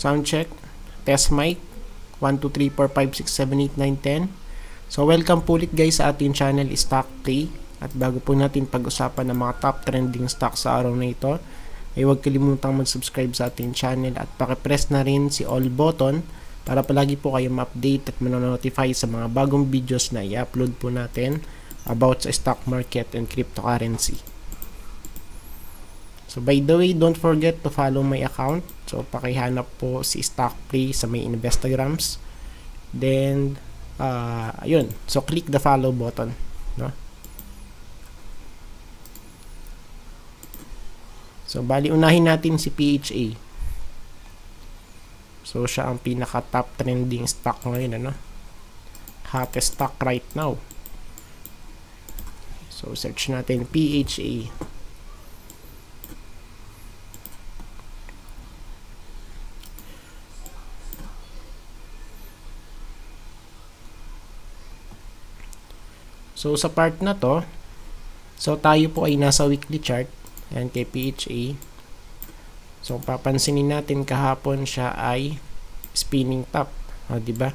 Sound check. Test mic. 1, 2, 3, 4, 5, 6, 7, 8, 9, 10. So, welcome po ulit guys sa ating channel Stock Play. At bago po natin pag-usapan ng mga top trending stocks sa araw na ito, ay huwag kalimutang mag-subscribe sa ating channel at pakipress na rin si all button para palagi po kayong ma-update at manonotify sa mga bagong videos na i-upload po natin about sa stock market and cryptocurrency. So by the way, don't forget to follow my account. So pakihanap po si Stockplay sa may Investagrams. Then uh, ayun. So click the follow button, no? So bali unahin natin si PHA. So siya ang pinaka top trending stock ngayon ano. Hottest stock right now. So search natin PHA. So, sa part na to, so tayo po ay nasa weekly chart. Ayan, kay PHA. So, papansinin natin kahapon siya ay spinning top. O, ba?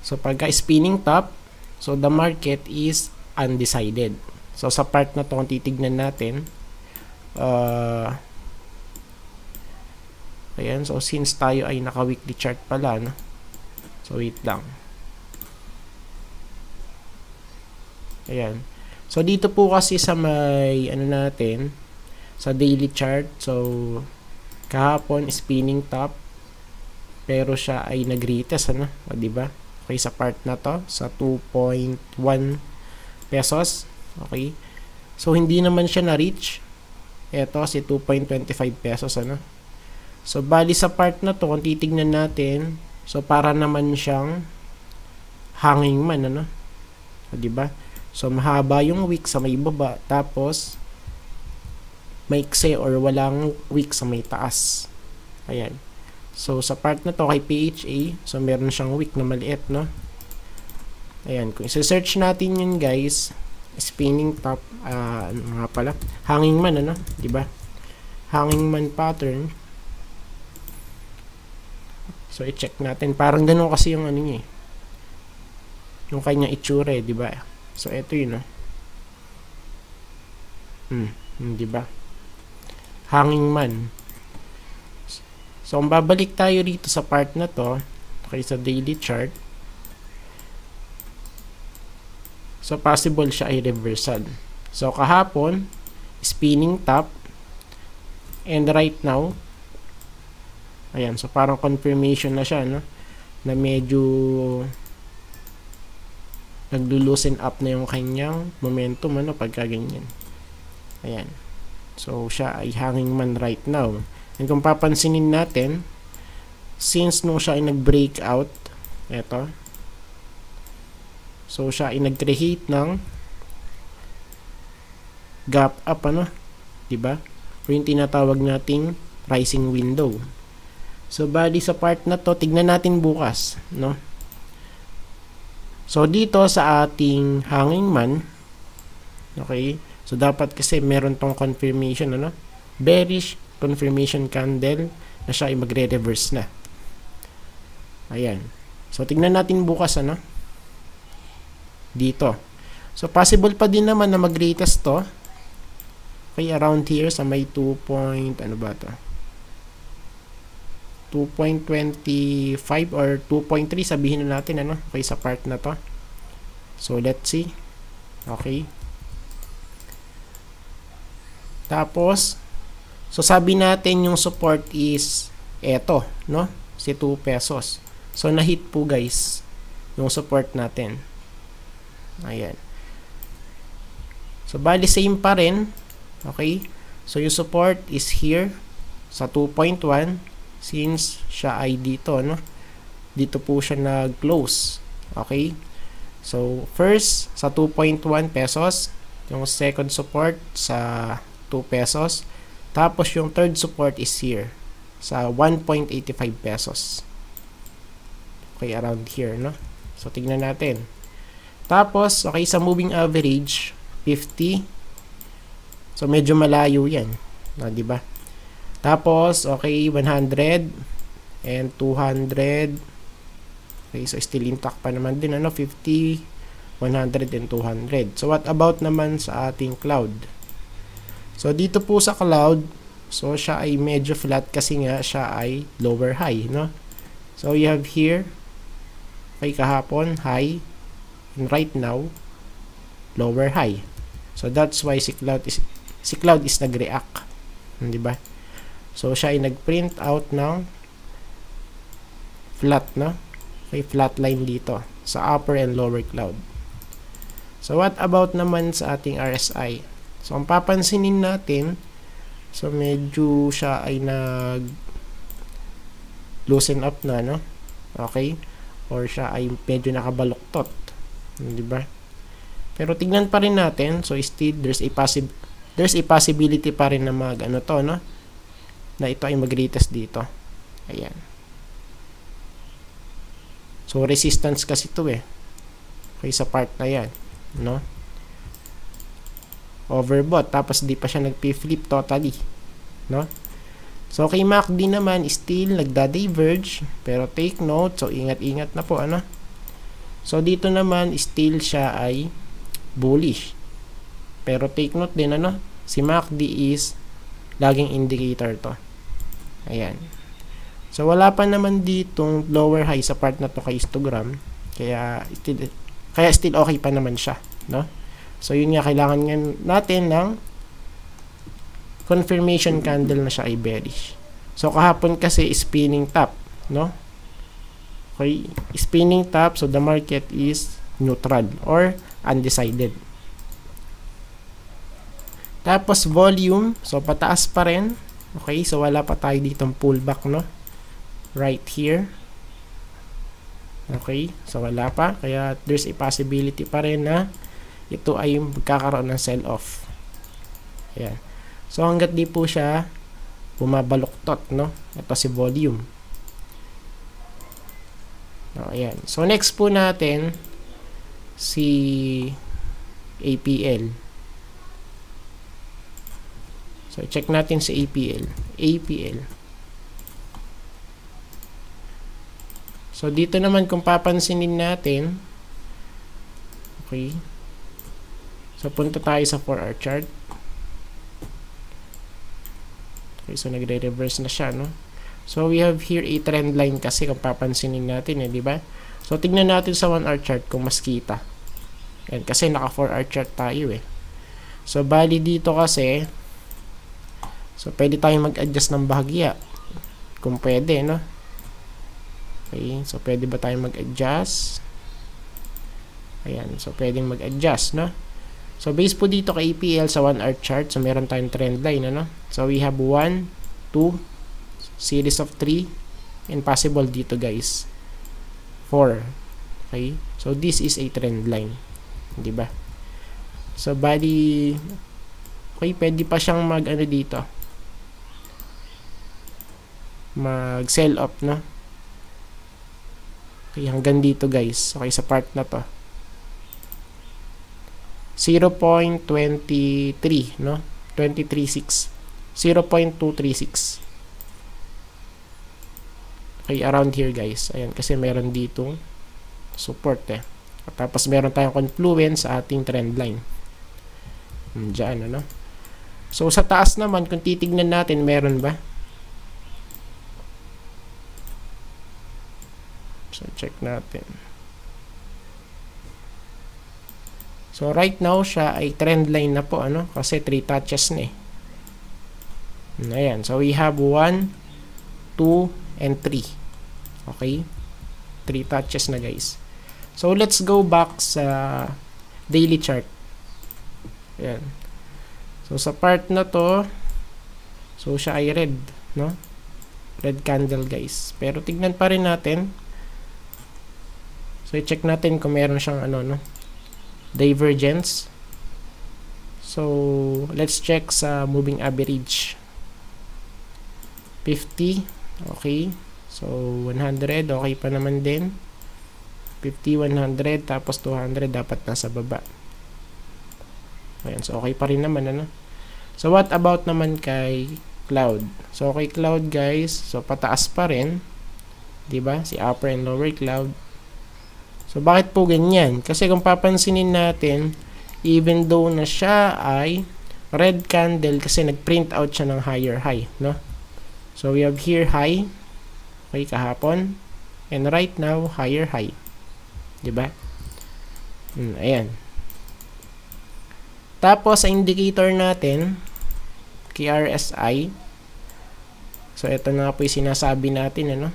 So, pagka spinning top, so the market is undecided. So, sa part na to, titingnan natin. Uh, ayan, so since tayo ay naka-weekly chart pala, no? so wait lang. Ayan. So, dito po kasi sa may, ano natin, sa daily chart. So, kahapon, spinning top. Pero siya ay nag-retest, ano? O, diba? Okay, sa part na to, sa 2.1 pesos. Okay. So, hindi naman siya na-reach. Ito, si 2.25 pesos, ano? So, bali sa part na to, kung titignan natin, so, para naman siyang hanging man, ano? O, diba? So, mahaba yung wick sa may baba. Tapos, may maikse or walang wick sa may taas. Ayan. So, sa part na to kay PHA, so meron siyang wick na maliit, no? Ayan, kung isa-search natin yun, guys, spinning top, uh, ano nga pala, hanging man, ano, ba diba? Hanging man pattern. So, i-check natin. Parang ganun kasi yung ano niya, eh. Yung kanya itsura, eh, diba? So, ito yun, no? Oh. Hmm, hmm, di ba? Hanging man. So, babalik tayo dito sa part na to, okay, sa daily chart, so, possible siya ay reversal. So, kahapon, spinning top, and right now, ayan, so parang confirmation na siya, no? Na medyo naglulusin up na yung kanyang momentum ano pagka ganyan ayan so siya ay hanging man right now and kung papansinin natin since nung siya ay nag out eto so siya ay nag create ng gap up ano diba o yung tinatawag nating rising window so body sa part na to tignan natin bukas no So, dito sa ating hanging man, okay, so dapat kasi meron tong confirmation, ano, bearish confirmation candle na siya ay magre-reverse na. Ayan. So, tingnan natin bukas, ano, dito. So, possible pa din naman na mag-retest to. Okay, around here sa may 2 point, ano ba to? 2.25 or 2.3 sabihin na natin ano okay sa part na to so let's see okay tapos so sabi natin yung support is eto no si 2 pesos so na hit po guys yung support natin ayan so bali same pa rin okay so yung support is here sa 2.1 since siya ay dito no dito po siya nag-close okay so first sa 2.1 pesos yung second support sa 2 pesos tapos yung third support is here sa 1.85 pesos okay around here no so tignan natin tapos okay sa moving average 50 so medyo malayo yan no, di ba tapos, okay, 100 and 200. Okay, so still intact pa naman din, ano, 50, 100, and 200. So, what about naman sa ating cloud? So, dito po sa cloud, so, siya ay medyo flat kasi nga siya ay lower high, no? So, you have here, okay, kahapon, high, and right now, lower high. So, that's why si cloud is, si cloud is nag-react. Di ba? So, siya ay nag-print out ng flat, no? May flat line dito sa upper and lower cloud. So, what about naman sa ating RSI? So, ang papansinin natin, so medyo siya ay nag loosen up na, no? Okay? Or siya ay medyo nakabaluktot. Di ba? Pero tignan pa rin natin. So, still, there's a, possi there's a possibility pa rin na mag, ano to, no? na ito ay mag-retest dito. Ayan. So, resistance kasi ito eh. Okay, sa part na yan. No? Overbought. Tapos, di pa siya nag-flip totally. No? So, kay MACD naman, still nagda-diverge. Pero, take note. So, ingat-ingat na po. Ano? So, dito naman, still siya ay bullish. Pero, take note din. Ano? Si MACD is laging indicator to. Ayan. So, wala pa naman ditong lower high sa part na to kay histogram. Kaya, still, kaya still okay pa naman siya. No? So, yun nga, kailangan natin ng confirmation candle na siya ay bearish. So, kahapon kasi spinning top. No? Okay, spinning top. So, the market is neutral or undecided. Tapos, volume. So, pataas pa rin. Okay, so wala pa tayo ditong pullback, no? Right here. Okay, so wala pa. Kaya there's a possibility pa rin na ito ay magkakaroon ng sell-off. Ayan. So hanggat di po siya bumabaluktot, no? Ito si volume. No, ayan. So next po natin si APL. So, check natin sa APL. APL. So, dito naman kung papansinin natin, okay, so punta tayo sa 4-hour chart. Okay, so nagre-reverse na siya, no? So, we have here a trend line kasi kung papansinin natin, eh, di ba? So, tignan natin sa 1-hour chart kung mas kita. Yan, kasi naka 4-hour chart tayo, eh. So, bali dito kasi, So, pwede tayong mag-adjust ng bahagya. Kung pwede, no? Okay. So, pwede ba tayong mag-adjust? Ayan. So, pwedeng mag-adjust, no? So, based po dito kay APL sa 1 hour chart. So, meron tayong trend line, ano? So, we have 1, 2, series of 3, and possible dito, guys. 4. Okay? So, this is a trend line. Diba? So, body... okay, pwede pa siyang mag, ano dito, mag sell off no okay hanggang dito guys okay sa part na to 0.23 no 236 0.236 okay around here guys ayan kasi meron ditong support eh At tapos meron tayong confluence sa ating trend line diyan ano so sa taas naman kung titignan natin meron ba So check natin. So right now siya ay trend line na po ano kasi 3 touches na eh. Ayan. So we have 1, 2, and 3. Okay? 3 touches na guys. So let's go back sa daily chart. Ayan. So sa part na to, so siya ay red, no? Red candle guys. Pero tignan pa rin natin. So, i-check natin kung meron siyang ano, no? Divergence. So, let's check sa moving average. 50. Okay. So, 100. Okay pa naman din. 50, 100. Tapos 200 dapat nasa baba. Ayan. So, okay pa rin naman. Ano? So, what about naman kay cloud? So, kay cloud guys. So, pataas pa rin. ba diba? Si upper and lower cloud. So, bakit po ganyan? Kasi kung papansinin natin, even though na siya ay red candle kasi nag-print out siya ng higher high, no? So, we have here high, okay, kahapon, and right now, higher high. Diba? Hmm, ayan. Tapos, sa indicator natin, KRSI, so, ito na po yung sinasabi natin, ano?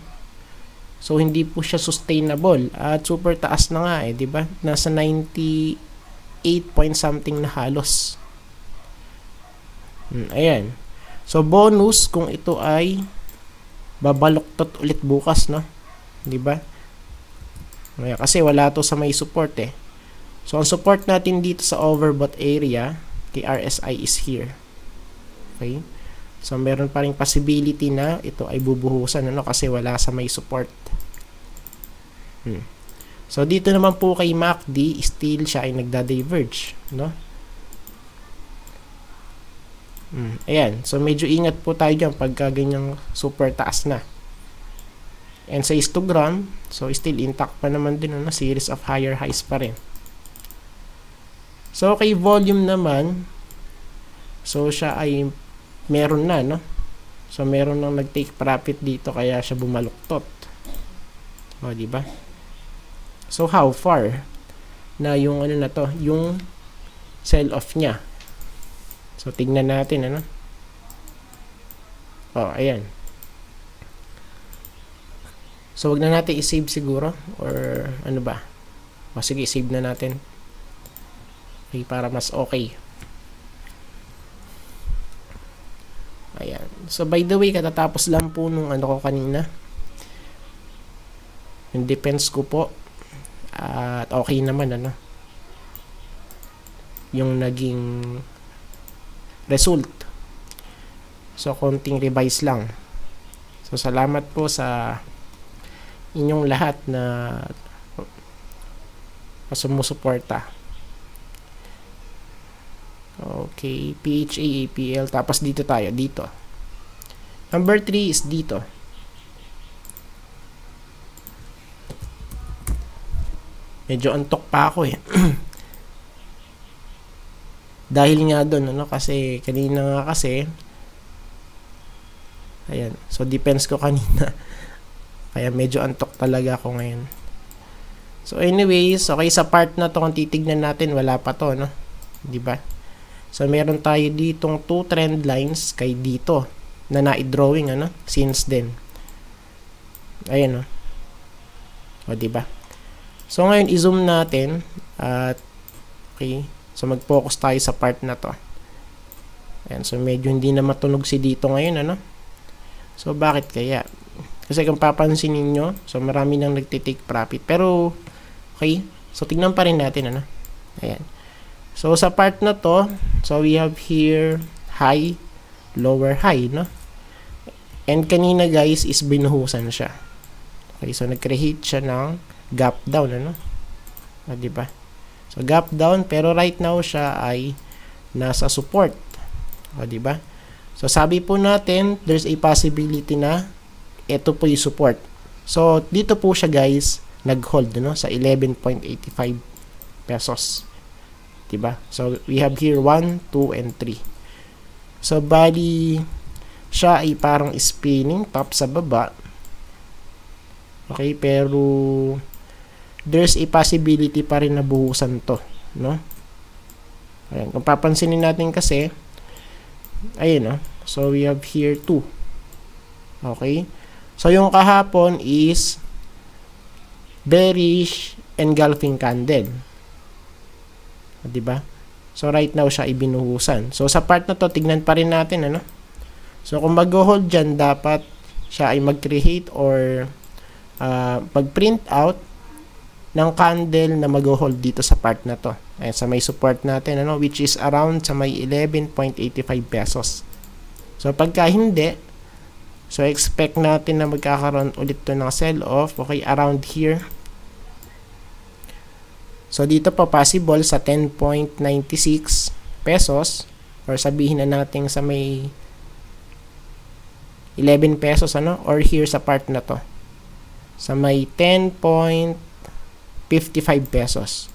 So hindi po siya sustainable at super taas na nga eh, 'di ba? Nasa 98 point something na halos. Hmm, ayan. So bonus kung ito ay babaloktot ulit bukas, no? 'Di ba? kasi wala to sa may support eh. So ang support natin dito sa overbought area kay RSI is here. Okay? So, meron pa rin possibility na ito ay bubuhusan ano, kasi wala sa may support. Hmm. So, dito naman po kay MACD, still siya ay nagda-diverge. No? Hmm. Ayan. So, medyo ingat po tayo dyan pagka ah, ganyang super taas na. And sa histogram, so still intact pa naman din ano, series of higher highs pa rin. So, kay volume naman, so siya ay meron na, no? So, meron nang nag-take profit dito kaya siya bumaluktot. O, di ba? So, how far na yung ano na to, yung sell-off niya. So, tignan natin, ano? oh ayan. So, wag na natin i-save siguro or ano ba? O, sige, save na natin. Okay, para mas okay. Ayan. So, by the way, katatapos lang po nung ano ko kanina. Yung defense ko po. At okay naman, ano. Yung naging result. So, konting revise lang. So, salamat po sa inyong lahat na sumusuporta. Okay, PHAAPL. Tapos dito tayo, dito. Number 3 is dito. Medyo antok pa ako eh. Dahil nga doon, ano, kasi kanina nga kasi, ayan, so depends ko kanina. Kaya medyo antok talaga ako ngayon. So anyways, okay sa part na to kung titingnan natin, wala pa to, no? 'Di ba? So, meron tayo ditong two trend lines kay dito na na-drawing ano, since then. Ayun oh. o. di ba? So, ngayon, i-zoom natin at okay. So, mag-focus tayo sa part na to. Ayan. So, medyo hindi na matunog si dito ngayon, ano? So, bakit kaya? Kasi kung papansin niyo, so marami nang nagte-take profit. Pero, okay. So, tingnan pa rin natin, ano? Ayan. So, sa part na to, so we have here high, lower high, no? And kanina guys is binuhusan siya. Okay, so nag-create siya ng gap down, ano? O, ah, diba? So, gap down, pero right now siya ay nasa support. O, ah, diba? So, sabi po natin, there's a possibility na ito po yung support. So, dito po siya guys, nag-hold, no? Sa 11.85 pesos diba? So, we have here 1, 2, and 3. So, bali, siya ay parang spinning top sa baba. Okay, pero there's a possibility pa rin na buhusan to, no? Ayan, kung papansinin natin kasi, ayun, no? So, we have here 2. Okay? So, yung kahapon is bearish engulfing candle. 'Di ba? So right now siya ibinuhusan. So sa part na 'to tignan pa rin natin ano. So kung mag-hold diyan dapat siya ay mag-create or uh, mag-print out ng candle na mag-hold dito sa part na 'to. Ayan, sa may support natin ano which is around sa may 11.85 pesos. So pagka hindi so expect natin na magkakaroon ulit 'to ng sell off okay around here So, dito pa possible sa 10.96 pesos or sabihin na natin sa may 11 pesos ano or here sa part na to sa may 10.55 pesos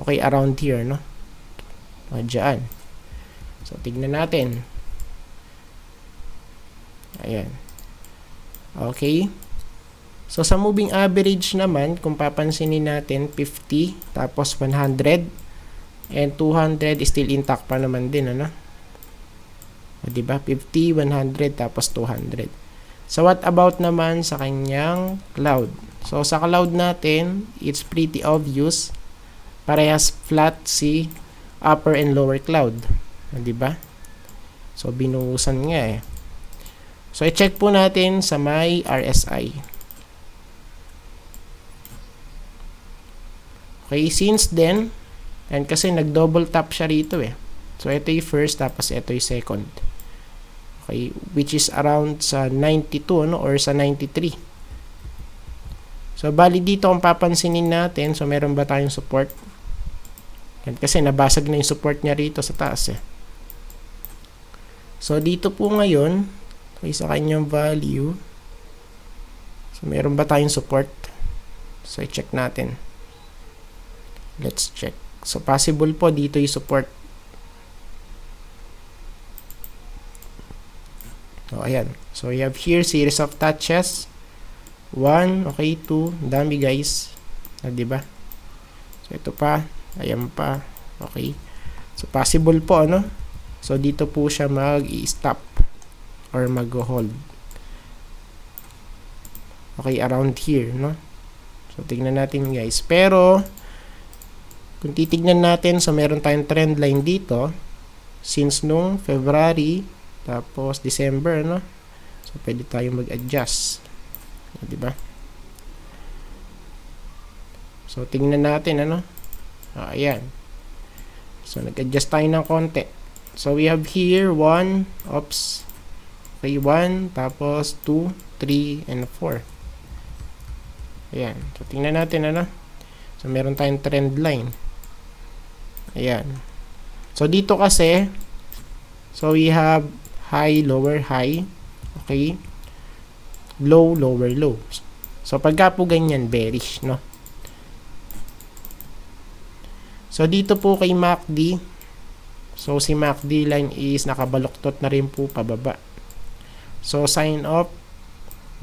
okay around here no o dyan so tignan natin ayan okay So, sa moving average naman, kung papansinin natin, 50, tapos 100, and 200 is still intact pa naman din, ano? O, diba? 50, 100, tapos 200. So, what about naman sa kanyang cloud? So, sa cloud natin, it's pretty obvious. Parehas flat si upper and lower cloud. O, diba? So, binuusan nga eh. So, i-check po natin sa may RSI. Okay, since then, and kasi nag-double tap siya rito eh. So, ito yung first, tapos ito yung second. Okay, which is around sa 92, ano, or sa 93. So, bali dito kung papansinin natin, so meron ba tayong support? Yan, kasi nabasag na yung support niya rito sa taas eh. So, dito po ngayon, okay, sa kanyang value, so meron ba tayong support? So, i-check natin. Let's check. So, possible po dito yung support. So, oh, ayan. So, we have here series of touches. 1, okay, 2. Dami guys. Na, ah, diba? So, ito pa. Ayan pa. Okay. So, possible po, ano? So, dito po siya mag-stop or mag-hold. Okay, around here, no? So, tingnan natin guys. Pero, kung titignan natin, so meron tayong trend line dito since nung February tapos December, no? So pwede tayong mag-adjust. Ah, 'Di ba? So tingnan natin ano. Ah, ayan. So nag-adjust tayo ng konti. So we have here 1, oops. Okay, 1, tapos 2, 3, and 4. Ayan. So tingnan natin ano. So meron tayong trend line. Ayan. So, dito kasi, so we have high, lower, high. Okay. Low, lower, low. So, pagka po ganyan, bearish, no? So, dito po kay MACD. So, si MACD line is nakabaluktot na rin po pababa. So, sign of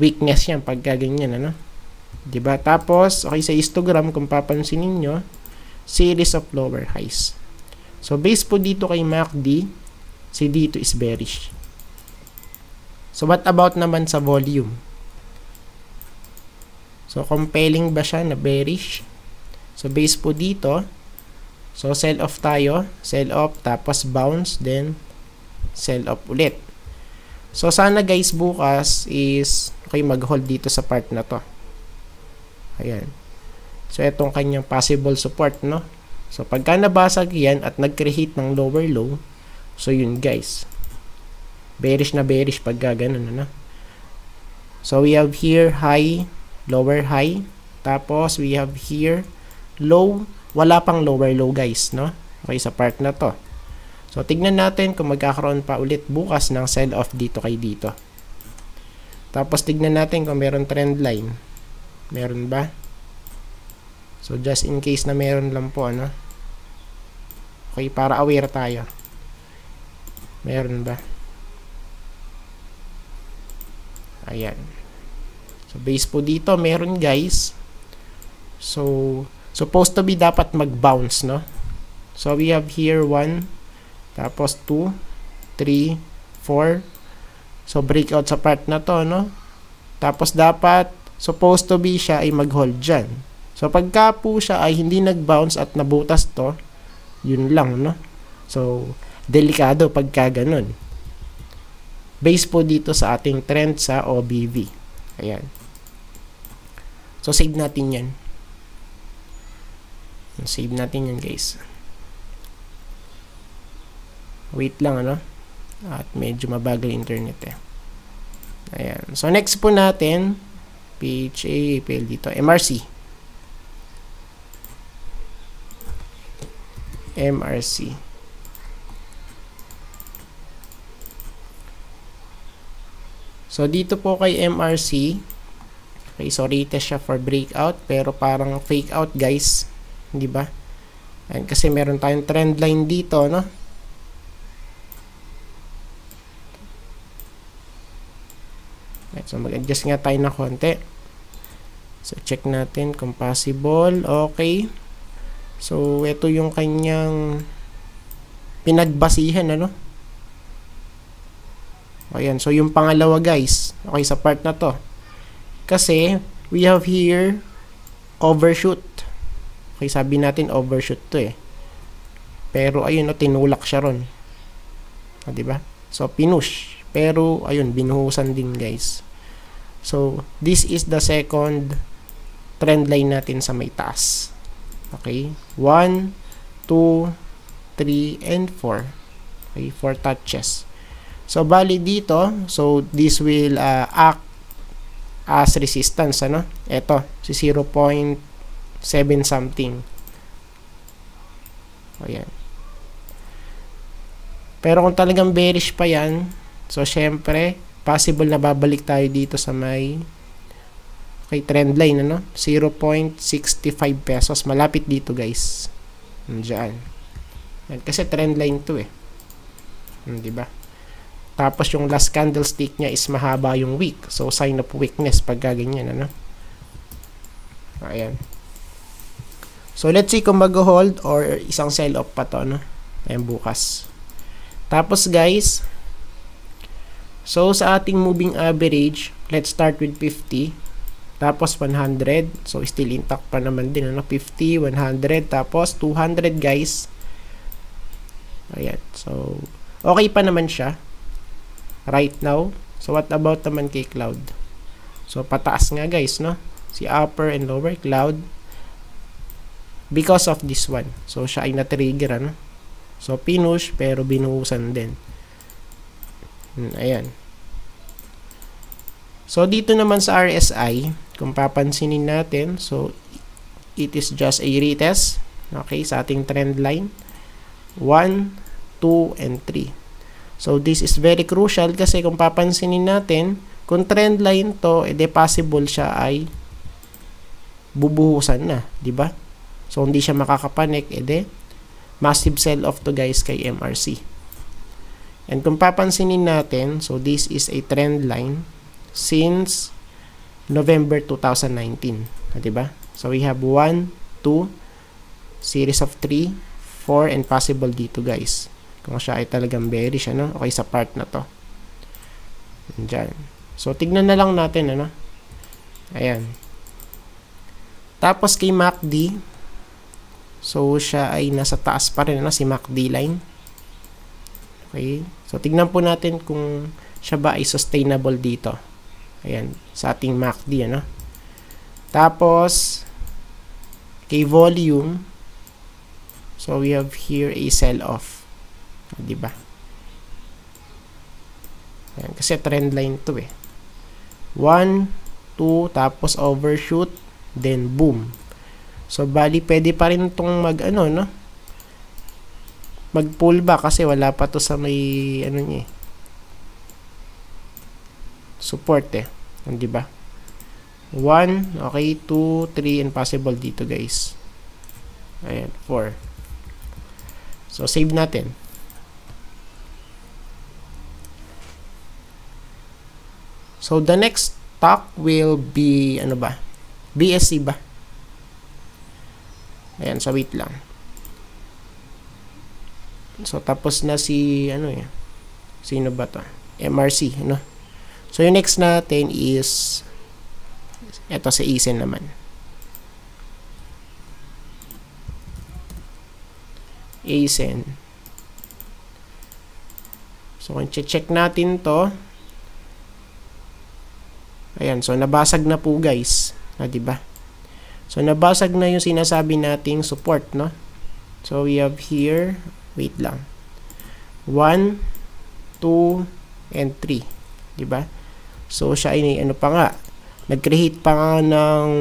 Weakness yan pagka ganyan, ano? Diba? Tapos, okay, sa histogram, kung papansin ninyo, series of lower highs. So, based po dito kay MACD, si dito is bearish. So, what about naman sa volume? So, compelling ba siya na bearish? So, based po dito, so sell off tayo, sell off, tapos bounce, then sell off ulit. So, sana guys bukas is, okay, mag-hold dito sa part na to. Ayan. So, itong kanyang possible support, no? So, pagka nabasag yan at nag-create ng lower low, so yun guys. Bearish na bearish pagka ganun, ano? So, we have here high, lower high. Tapos, we have here low. Wala pang lower low guys, no? Okay, sa part na to. So, tignan natin kung magkakaroon pa ulit bukas ng sell-off dito kay dito. Tapos, tignan natin kung meron trend line. Meron ba? So just in case na meron lang po ano. Okay, para aware tayo. Meron ba? Ayan. So base po dito, meron guys. So supposed to be dapat mag-bounce, no? So we have here 1 tapos 2 3 4 So breakout sa part na to, no? Tapos dapat supposed to be siya ay mag-hold diyan. So pagka po siya ay hindi nag-bounce at nabutas to, yun lang no. So delikado pagka ganun. Base po dito sa ating trend sa OBV. Ayan. So save natin 'yan. Save natin 'yan, guys. Wait lang ano. At medyo mabagal internet eh. Ayan. So next po natin PHA, PL dito, MRC. MRC. So, dito po kay MRC. Okay, sorry rated siya for breakout pero parang fake out guys. Di ba? And kasi meron tayong trend line dito, no? Right, so, mag-adjust nga tayo na konti. So, check natin kung possible. Okay. So, ito yung kanyang pinagbasihan, ano? Ayan, so yung pangalawa guys, okay, sa part na to. Kasi, we have here, overshoot. Okay, sabi natin overshoot to eh. Pero ayun, no, tinulak siya ron. O, ah, diba? So, pinush. Pero, ayun, binuhusan din guys. So, this is the second trend line natin sa may taas. Okay? 1, 2, 3, and 4. Okay? 4 touches. So, bali dito, so this will uh, act as resistance, ano? Ito, si 0.7 something. Ayan. Pero kung talagang bearish pa yan, so syempre, possible na babalik tayo dito sa may Okay, trend line ano? 0.65 pesos. Malapit dito, guys. Diyan. Yan. Kasi trend line to eh. Hmm, di ba? Tapos yung last candlestick niya is mahaba yung week. So sign of weakness pag ganyan ano. Ayan. So let's see kung mag-hold or isang sell off pa to ano. Ayan bukas. Tapos guys, so sa ating moving average, let's start with 50. Tapos 100. So still intact pa naman din ano 50, 100, tapos 200 guys. Ayan. So okay pa naman siya right now. So what about naman kay cloud? So pataas nga guys no. Si upper and lower cloud because of this one. So siya ay na-trigger ano. So pinush pero binuhusan din. Hmm, ayan. So, dito naman sa RSI, kung papansinin natin, so, it is just a retest, okay, sa ating trend line. 1, 2, and 3. So, this is very crucial kasi kung papansinin natin, kung trend line to, edi eh, possible siya ay bubuhusan na, di ba? So, hindi siya makakapanik, edi eh, massive sell-off to guys kay MRC. And kung papansinin natin, so this is a trend line since November 2019. Na, diba? So, we have 1, 2, series of 3, 4, and possible dito, guys. Kung siya ay talagang bearish, ano? Okay, sa part na to. Diyan. So, tignan na lang natin, ano? Ayan. Tapos, kay MACD, so, siya ay nasa taas pa rin, ano? Si MACD line. Okay. So, tignan po natin kung siya ba ay sustainable dito. Ayan, sa ating MACD, ano? Tapos, kay volume, so we have here a sell-off. Diba? Ayan, kasi trend line to eh. 1, 2, tapos overshoot, then boom. So, bali, pwede pa rin itong mag, ano, no? Mag-pull back kasi wala pa to sa may, ano niya eh support eh. Hindi ba? 1, okay, 2, 3, and possible dito guys. Ayun, 4. So, save natin. So, the next stock will be, ano ba? BSC ba? Ayun, so wait lang. So, tapos na si, ano eh, sino ba to? MRC, ano? So, yung next natin is ito sa Isen naman. Isen. So, kung check natin to ayan. So, nabasag na po guys. Na, ah, diba? So, nabasag na yung sinasabi nating support, no? So, we have here, wait lang. 1, 2, and 3. Diba? So, siya ay ano pa nga, nag-create pa nga ng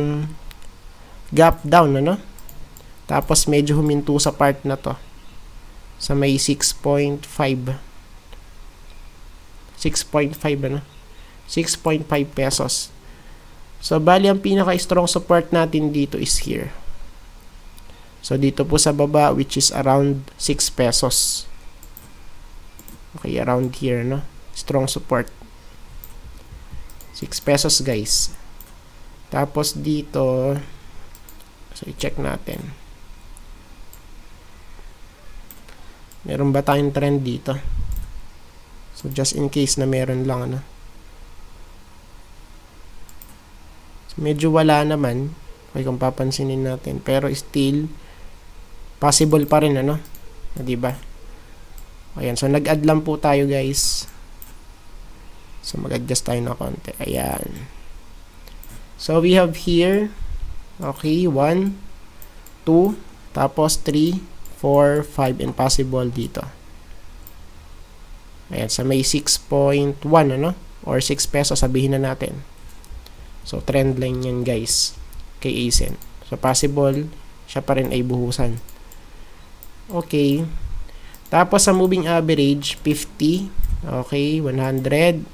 gap down, ano? Tapos, medyo huminto sa part na to. Sa may 6.5. 6.5, ano? 6.5 pesos. So, bali, ang pinaka-strong support natin dito is here. So, dito po sa baba, which is around 6 pesos. Okay, around here, no? Strong support. 6 pesos guys tapos dito so i-check natin meron ba tayong trend dito so just in case na meron lang ano so, medyo wala naman okay kung papansinin natin pero still possible pa rin ano ah, 'di ba ayan so nag-add lang po tayo guys So, mag-adjust tayo na konti. Ayan. So, we have here, okay, 1, 2, tapos 3, 4, 5, and possible dito. Ayan, sa may 6.1, ano? Or 6 pesos, sabihin na natin. So, trend line yan, guys, kay ASIN. So, possible, siya pa rin ay buhusan. Okay. Tapos, sa moving average, 50, okay, 100,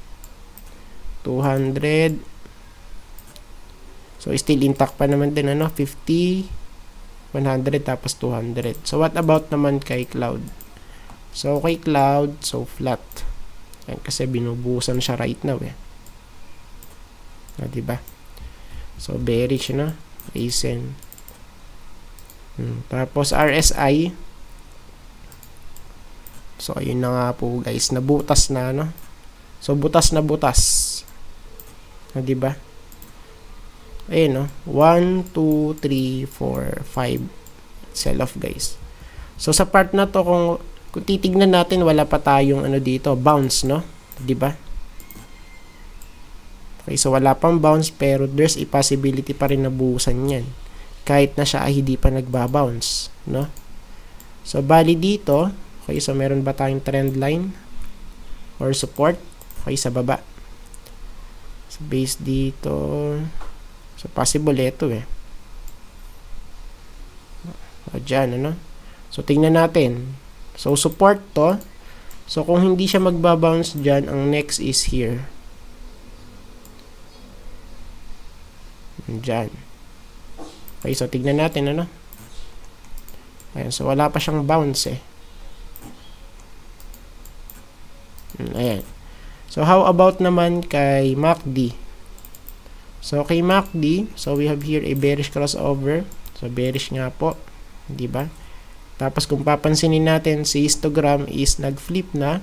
200 so still intact pa naman din ano 50 100 tapos 200 so what about naman kay cloud so kay cloud so flat yan kasi binubusan siya right now eh na ah, diba so bearish na Asian hmm. tapos RSI so ayun na nga po guys nabutas na ano so butas na butas o, ah, diba? Ayan, no? 1, 2, 3, 4, 5 cell off guys. So, sa part na to, kung, kung titignan natin, wala pa tayong ano dito, bounce, no? Diba? Okay, so wala pang bounce, pero there's a possibility pa rin na buhusan yan. Kahit na siya ay hindi pa nagbabounce, no? So, bali dito, okay, so meron ba tayong trend line or support? Okay, sa baba. So, base dito. So, possible ito eh. O, dyan, ano? So, tingnan natin. So, support to. So, kung hindi siya magbabounce dyan, ang next is here. Dyan. Okay, so, tingnan natin, ano? Ayan, so, wala pa siyang bounce, eh. Ayan. So, how about naman kay MACD? So, kay MACD, so we have here a bearish crossover. So, bearish nga po. di ba? Tapos, kung papansinin natin, si histogram is nag-flip na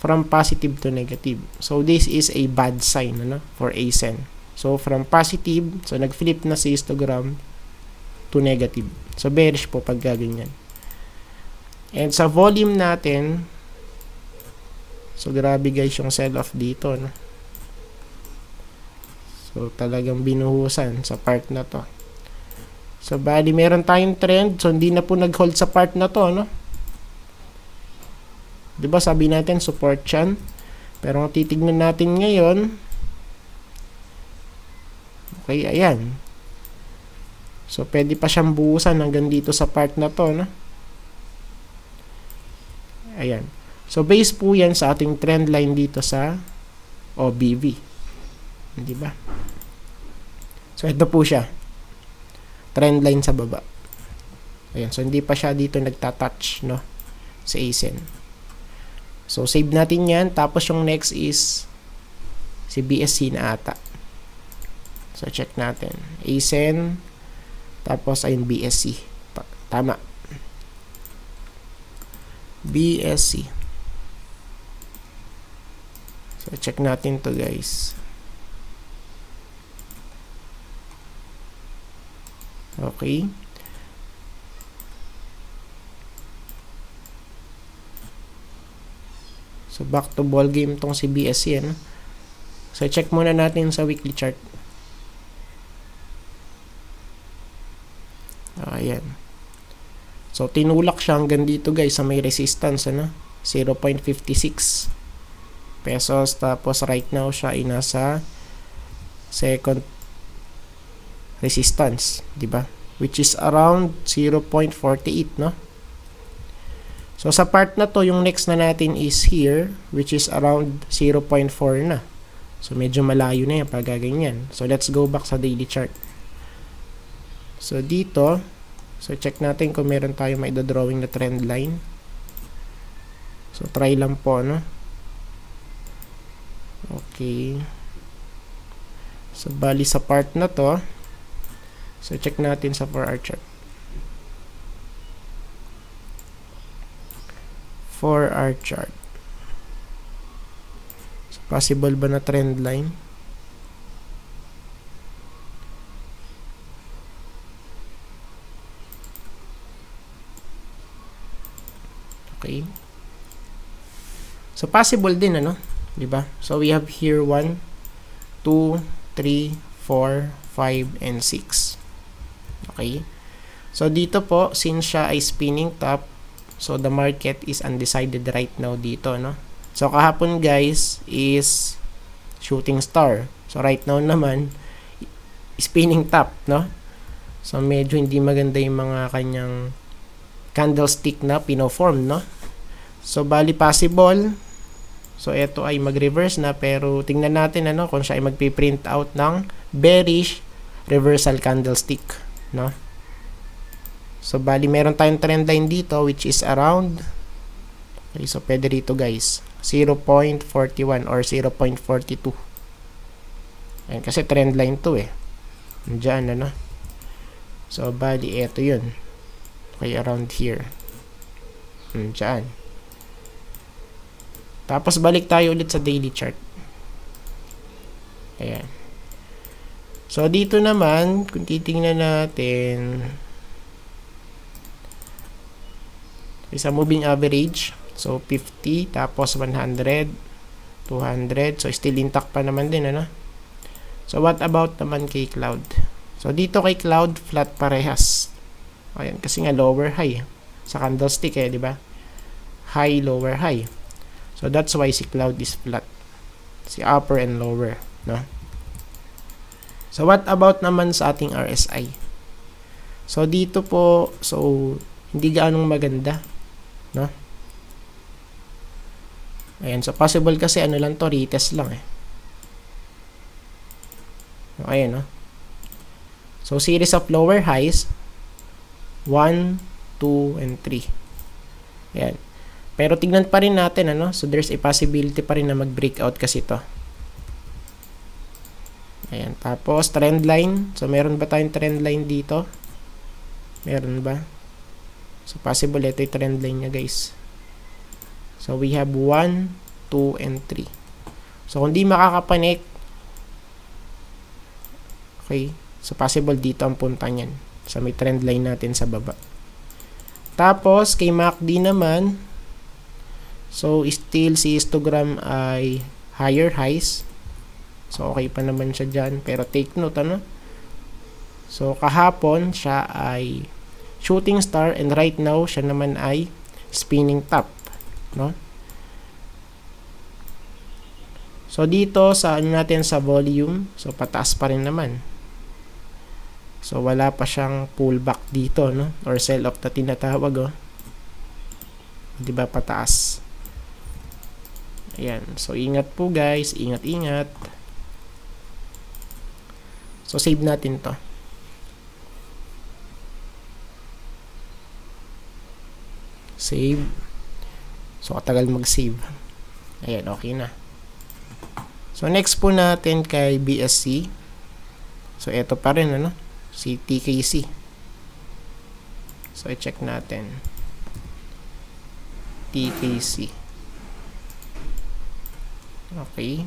from positive to negative. So, this is a bad sign ano, for ASEN. So, from positive, so nag-flip na si histogram to negative. So, bearish po pag gaganyan. And sa volume natin, So grabe guys yung sell-off dito no. So talagang binuhusan sa part na to. So bali meron tayong trend so hindi na po nag-hold sa part na to no. 'Di ba sabi natin support 'yan. Pero ang titignan natin ngayon Okay, ayan. So, pwede pa siyang buusan hanggang dito sa part na to, no? Ayan. So, base po yan sa ating trend line dito sa OBV. Di ba? So, ito po siya. Trend line sa baba. Ayun, So, hindi pa siya dito nagta-touch, no? Sa ASIN. So, save natin yan. Tapos, yung next is si BSC na ata. So, check natin. ASIN. Tapos, ayun BSC. Tama. BSC. So, check natin to guys. Okay. So, back to ball game tong si BSC. Ano? So, check muna natin sa weekly chart. Ayan. So, tinulak siya hanggang dito guys sa may resistance. Ano? 0.56 pesos. Tapos right now siya ay nasa second resistance, 'di ba? Which is around 0.48, no? So sa part na to, yung next na natin is here, which is around 0.4 na. So medyo malayo na yan pag ganyan. So let's go back sa daily chart. So dito, so check natin kung meron tayo may drawing na trend line. So try lang po, no? Okay. So, bali sa part na to. So, check natin sa 4-hour chart. 4-hour chart. So, possible ba na trend line? Okay. So, possible din, ano? diba? So we have here 1 2 3 4 5 and 6. Okay? So dito po since siya ay spinning top, so the market is undecided right now dito, no? So kahapon guys is shooting star. So right now naman spinning top, no? So medyo hindi maganda yung mga kanyang candlestick na pinoform, no? So bali possible So ito ay mag-reverse na pero tingnan natin ano kung siya ay magpi-print out ng bearish reversal candlestick, no? So bali meron tayong trend line dito which is around Okay, so pwede dito guys, 0.41 or 0.42. Ayan, kasi trend line to eh. Diyan ano. So bali ito 'yun. Okay, around here. Hmm, diyan. Tapos balik tayo ulit sa daily chart. Ayan. So dito naman, kung titingnan natin isa moving average. So 50 tapos 100, 200. So still intact pa naman din ano. So what about naman kay cloud? So dito kay cloud flat parehas. Ayun kasi nga lower high sa candlestick eh, di ba? High lower high. So that's why si cloud is flat. Si upper and lower, no? So what about naman sa ating RSI? So dito po, so hindi gaanong maganda, no? Ayan, so possible kasi ano lang to, retest lang eh. No, Ayan, no? So series of lower highs 1, 2, and 3. Ayan. Pero tignan pa rin natin ano. So there's a possibility pa rin na mag-breakout kasi to. Ayan, tapos trend line. So meron ba tayong trend line dito? Meron ba? So possible ito yung trend line niya, guys. So we have 1, 2 and 3. So kung di makakapanik Okay, so possible dito ang punta niyan sa so, may trend line natin sa baba. Tapos kay MACD naman, So, still si histogram ay higher highs. So, okay pa naman siya dyan. Pero take note, ano? So, kahapon siya ay shooting star and right now siya naman ay spinning top. No? So, dito sa ano natin sa volume, so pataas pa rin naman. So, wala pa siyang pullback dito, no? Or sell off na tinatawag, oh. Diba, pataas. Ayan. So, ingat po guys. Ingat-ingat. So, save natin to. Save. So, katagal mag-save. Ayan, okay na. So, next po natin kay BSC. So, ito pa rin, ano? Si TKC. So, i-check natin. TKC. Okay.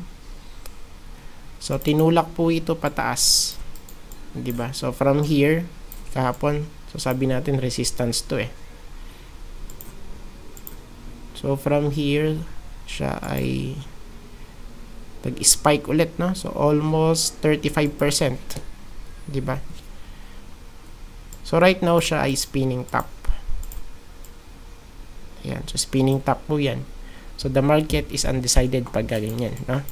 So, tinulak po ito pataas. 'Di ba So, from here, kahapon, so sabi natin resistance to eh. So, from here, siya ay nag-spike ulit, no? So, almost 35%. 'di ba So, right now, siya ay spinning top. Ayan. So, spinning top po yan. So, the market is undecided pag ganyan, no?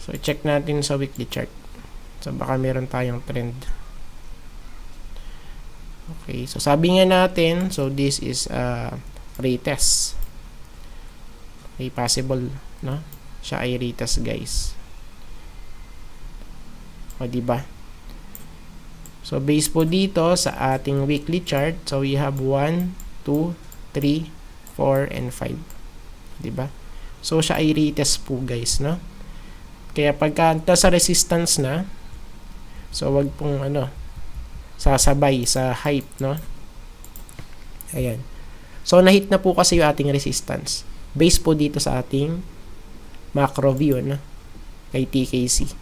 So, check natin sa weekly chart. So, baka meron tayong trend. Okay. So, sabi nga natin, so, this is a uh, retest. Okay, possible, no? Siya ay retest, guys. O, diba? So, based po dito sa ating weekly chart, so, we have 1, 2, 3, 4, and 5. di ba? So, siya ay retest po guys, no? Kaya pagka sa resistance na, so wag pong ano, sasabay sa hype no? Ayan. So, nahit na po kasi yung ating resistance. Base po dito sa ating macro view, no? Kay TKC.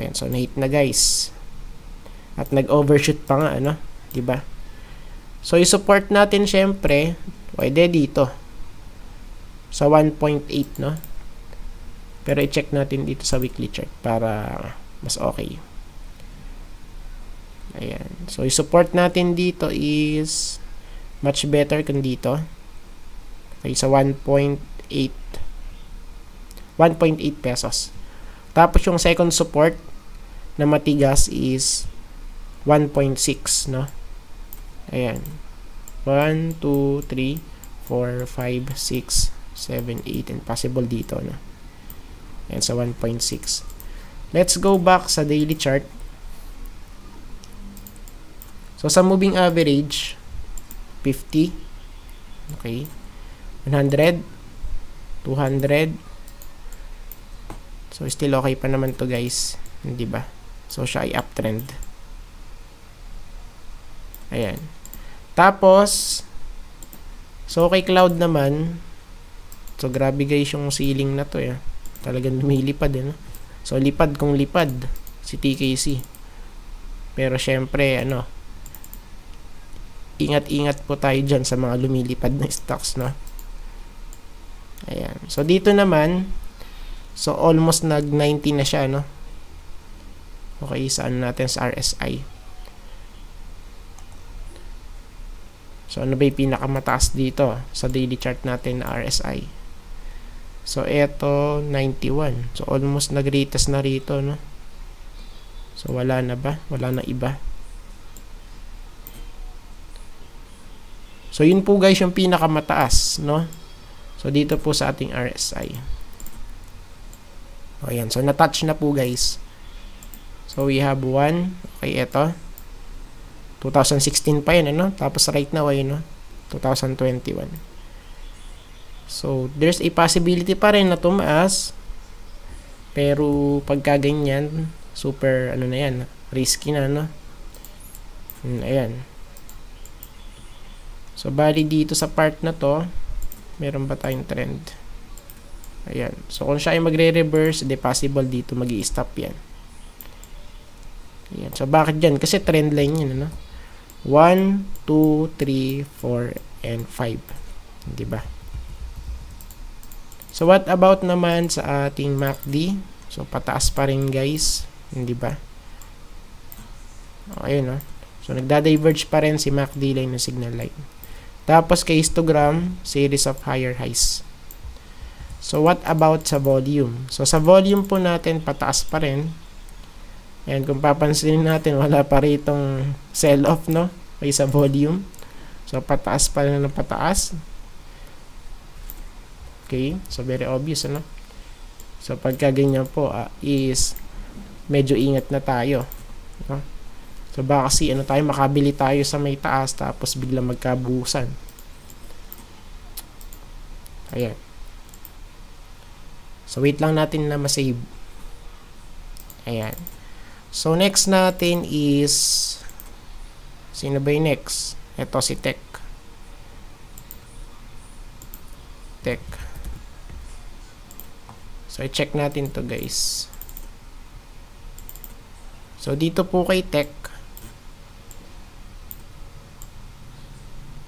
Ayan. So, nahit na guys. At nag-overshoot pa nga, ano? di ba So, i-support natin syempre, pwede dito. Sa 1.8, no? Pero i-check natin dito sa weekly chart para mas okay. Ayan. So, i-support natin dito is much better kung dito. Okay, sa 1.8 1.8 pesos. Tapos yung second support na matigas is 1.6, no? Ayan. 1, 2, 3, 4, 5, 6, 7, 8. And possible dito, no? Ayan, sa 1.6. Let's go back sa daily chart. So, sa moving average, 50. Okay. 100. 200. So, still okay pa naman to guys. Hindi ba? So, siya ay uptrend. Ayan. Tapos, so kay cloud naman, so grabe guys yung ceiling na to eh. Talagang lumilipad eh. No? So lipad kung lipad si TKC. Pero syempre ano, ingat-ingat po tayo dyan sa mga lumilipad na stocks no. Ayan. So dito naman, so almost nag 90 na siya no. Okay, saan natin sa RSI. So, ano ba yung pinakamataas dito sa daily chart natin na RSI? So, ito, 91. So, almost nag-retest na rito, no? So, wala na ba? Wala na iba. So, yun po guys yung pinakamataas, no? So, dito po sa ating RSI. O, yan. So, na natouch na po guys. So, we have 1. Okay, ito. 2016 pa yun, ano? Tapos right now, ay, ano? 2021. So, there's a possibility pa rin na tumaas. Pero, pagka ganyan, super, ano na yan, risky na, ano? Hmm, ayan. So, bali dito sa part na to, meron ba tayong trend? Ayan. So, kung siya ay magre-reverse, di possible dito mag stop yan. Ayan. So, bakit yan? Kasi trend line yun, ano? 1, 2, 3, 4, and 5. Diba? So, what about naman sa ating MACD? So, pataas pa rin guys. Hindi ba? O, oh, ayun Oh. So, nagda-diverge pa rin si MACD line ng signal line. Tapos, kay histogram, series of higher highs. So, what about sa volume? So, sa volume po natin, pataas pa rin. And kung papansin natin, wala pa ritong sell-off, no? May sa volume. So, pataas pa rin ng pataas. Okay? So, very obvious, ano? So, pagka ganyan po, uh, is medyo ingat na tayo. No? So, baka kasi, ano tayo, makabili tayo sa may taas, tapos biglang magkabusan. Ayan. So, wait lang natin na masave. Ayan. Ayan. So, next natin is, sino ba yung next? Ito si Tech. Tech. So, i-check natin to guys. So, dito po kay Tech.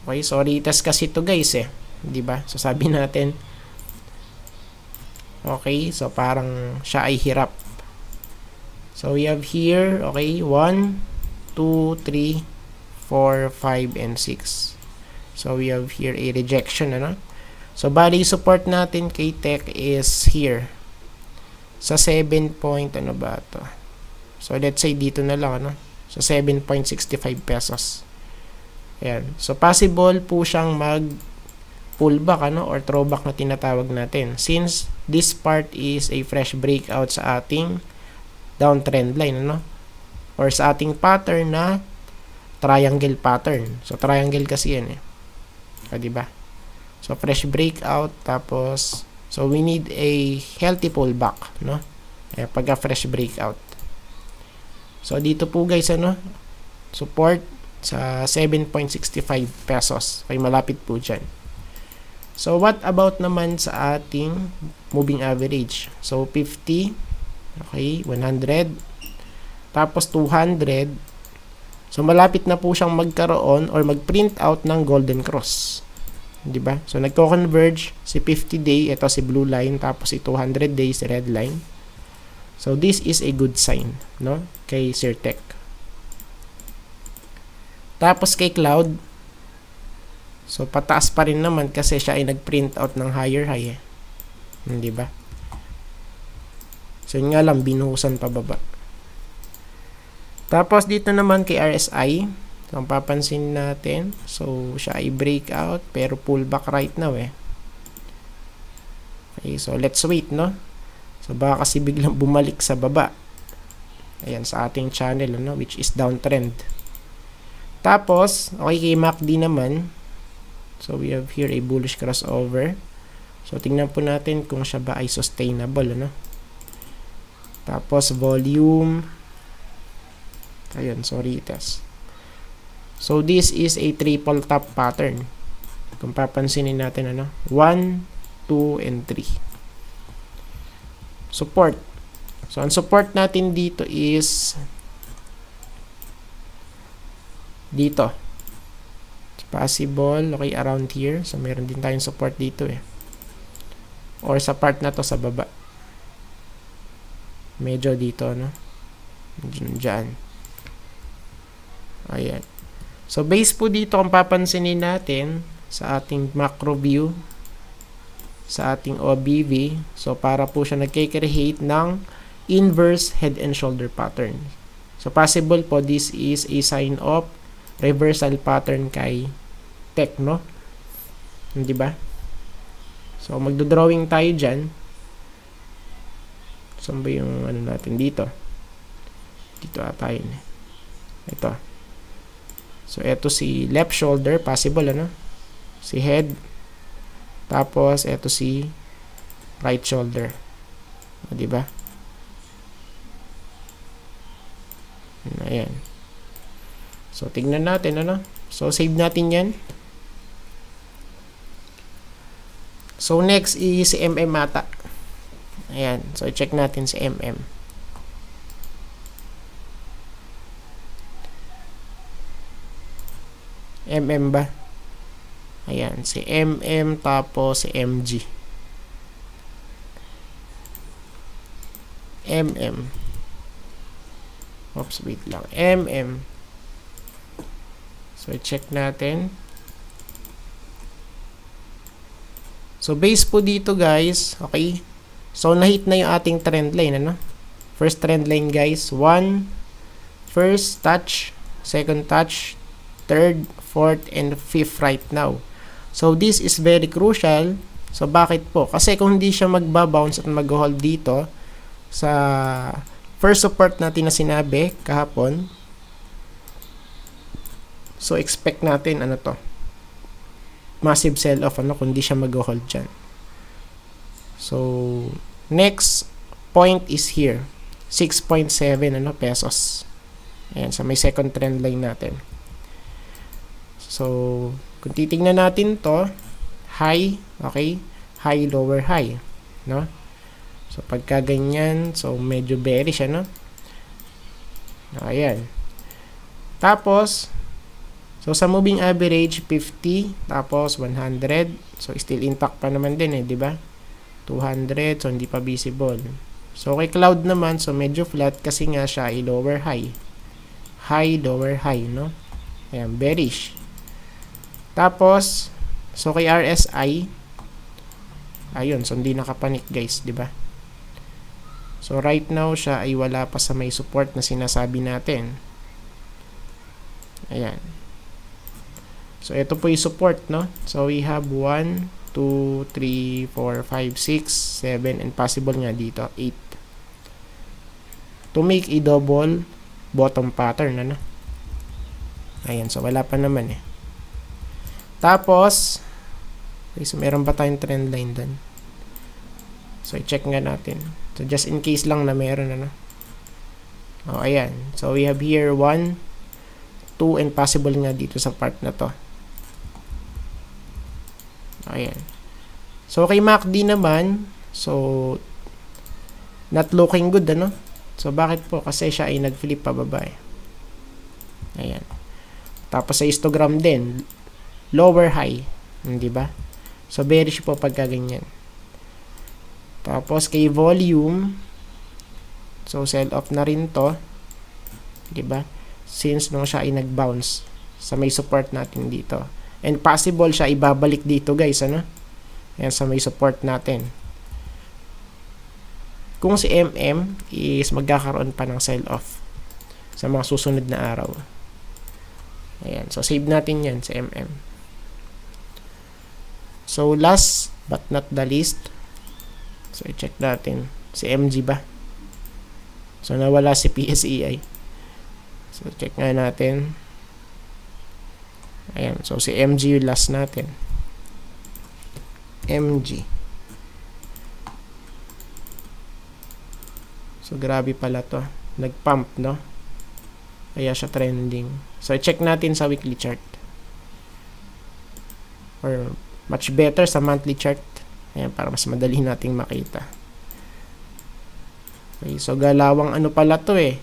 Okay, sorry. Test kasi to guys eh. ba diba? So, sabi natin. Okay, so parang siya ay hirap. So we have here, okay, 1, 2, 3, 4, 5, and 6. So we have here a rejection, ano? So bali support natin kay Tech is here. Sa 7 point, ano ba to? So let's say dito na lang, ano? Sa 7.65 pesos. Ayan. So possible po siyang mag pullback ano or throwback na tinatawag natin since this part is a fresh breakout sa ating downtrend line ano or sa ating pattern na triangle pattern so triangle kasi yan eh di ba so fresh breakout tapos so we need a healthy pullback no eh, pagka fresh breakout so dito po guys ano support sa 7.65 pesos ay malapit po dyan so what about naman sa ating moving average so 50 Okay, 100. Tapos 200. So malapit na po siyang magkaroon or mag-print out ng golden cross. 'Di ba? So nagko-converge si 50 day, ito si blue line, tapos si 200 days si red line. So this is a good sign, no? Kay Sirtec. Tapos kay Cloud, So pataas pa rin naman kasi siya ay nag-print out ng higher high eh. Hindi ba? So yun nga lang, binuhusan pababa. Tapos dito naman kay RSI, so ang papansin natin, so siya ay breakout pero pullback right now eh. Okay, so let's wait no. So baka kasi biglang bumalik sa baba. Ayan sa ating channel no, which is downtrend. Tapos, okay kay MACD naman. So we have here a bullish crossover. So tingnan po natin kung siya ba ay sustainable ano. Tapos volume. Ayun, sorry test. So this is a triple top pattern. Kung papansinin natin ano, 1, 2 and 3. Support. So ang support natin dito is dito. It's possible, okay, around here. So meron din tayong support dito eh. Or sa part na to sa baba medyo dito no diyan ayan so base po dito kung papansinin natin sa ating macro view sa ating OBV so para po siya nagkikreate ng inverse head and shoulder pattern so possible po this is a sign of reversal pattern kay tech no di ba so magdo-drawing tayo diyan Saan ba yung ano natin dito? Dito ata yun. Ito. So, ito si left shoulder. Possible, ano? Si head. Tapos, ito si right shoulder. O, diba? Ayan. So, tignan natin, ano? So, save natin yan. So, next is MM mata Ayan. So, check natin sa MM. MM ba? Ayan. Si MM tapos si MG. MM. Oops, wait lang. MM. So, check natin. So, base po dito guys. Okay. So, na-hit na yung ating trend line, ano? First trend line, guys. One, first touch, second touch, third, fourth, and fifth right now. So, this is very crucial. So, bakit po? Kasi kung hindi siya magbabounce at mag-hold dito sa first support natin na sinabi kahapon, so expect natin ano to, massive sell-off ano, kung hindi siya mag-hold dyan. So, next point is here. 6.7 ano, pesos. Ayan, sa so may second trend line natin. So, kung titingnan natin to, high, okay? High, lower, high. No? So, pagka ganyan, so medyo bearish, ano? Ayan. Tapos, so sa moving average, 50, tapos 100. So, still intact pa naman din eh, di ba? 200. So, hindi pa visible. So, kay cloud naman, so medyo flat kasi nga siya i eh, lower high. High, lower high, no? Ayan, bearish. Tapos, so kay RSI, ayun, so hindi nakapanik guys, di ba? So, right now, siya ay wala pa sa may support na sinasabi natin. Ayan. So, ito po yung support, no? So, we have 1, 2, 3, 4, 5, 6, 7, and possible nga dito, 8. To make a double bottom pattern, ano? Ayan, so wala pa naman eh. Tapos, okay, so meron ba tayong trend line doon. So, i-check nga natin. So, just in case lang na meron, ano? oh ayan. So, we have here 1, 2, and possible nga dito sa part na to. Ayan. So, kay MACD naman, so, not looking good, ano? So, bakit po? Kasi siya ay nag-flip pababa eh. Ayan. Tapos, sa histogram din, lower high. Hindi hmm, ba? So, bearish po pagka ganyan. Tapos, kay volume, so, sell off na rin to. Di ba? Since nung siya ay nag-bounce sa may support natin dito. And possible siya ibabalik dito guys, ano? Ayan, sa may support natin. Kung si MM is magkakaroon pa ng sell-off sa mga susunod na araw. Ayan, so save natin yan sa MM. So last but not the least, so i-check natin si MG ba? So nawala si PSEI. So check nga natin. Ayan. So, si MG yung last natin. MG. So, grabe pala to. Nag-pump, no? Kaya siya trending. So, check natin sa weekly chart. Or, much better sa monthly chart. Ayan, para mas madali nating makita. Okay, so, galawang ano pala to eh.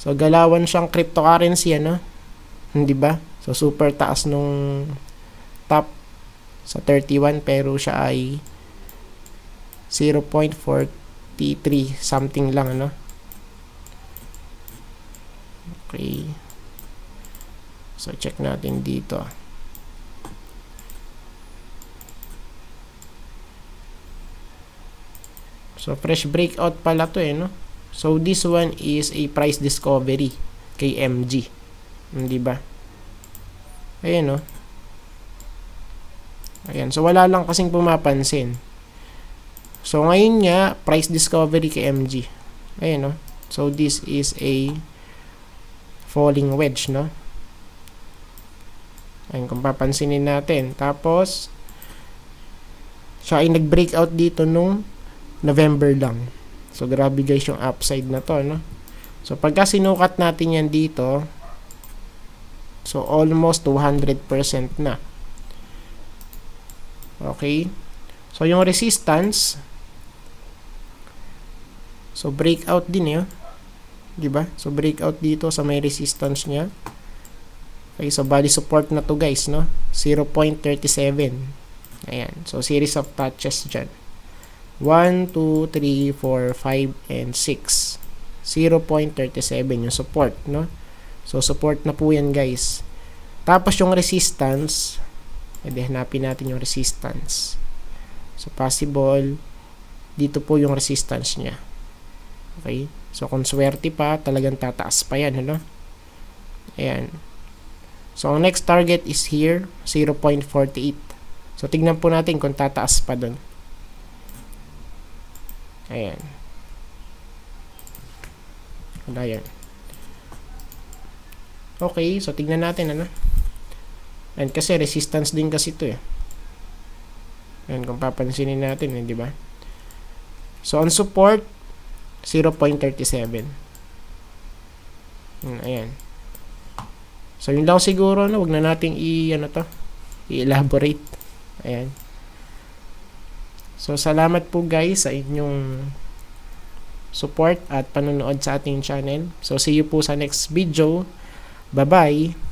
So, galawan siyang cryptocurrency, ano? Hindi ba? So, super taas nung top sa 31 pero siya ay 0.43 something lang, ano? Okay. So, check natin dito. Ah. So, fresh breakout pala to eh, no? So, this one is a price discovery kay MG. Hindi hmm, ba? Ayan o. Oh. Ayan. So, wala lang kasing pumapansin. So, ngayon niya, price discovery kay MG. Ayan o. Oh. So, this is a falling wedge, no? Ayan, kung papansinin natin. Tapos, siya ay nag-breakout dito nung November lang. So, grabe guys yung upside na to, no? So, pagka sinukat natin yan dito, So, almost 200% na. Okay. So, yung resistance, so, breakout din yun. Eh, oh. Diba? So, breakout dito sa may resistance niya. Okay, so body support na to guys, no? 0.37. Ayan. So, series of touches dyan. 1, 2, 3, 4, 5, and 6. 0.37 yung support, no? So, support na po yan guys. Tapos yung resistance, pwede hanapin natin yung resistance. So, possible, dito po yung resistance niya. Okay? So, kung swerte pa, talagang tataas pa yan, ano? Ayan. So, ang next target is here, 0.48. So, tignan po natin kung tataas pa dun. Ayan. Wala yan. Okay, so tignan natin ano. And kasi resistance din kasi ito eh. And kung papansinin natin, eh, di ba? So, on support, 0.37. Hmm, ayan. So, yun lang siguro, no? wag na nating i, ano to, i-elaborate. Ayan. So, salamat po guys sa inyong support at panonood sa ating channel. So, see you po sa next video. Bye-bye!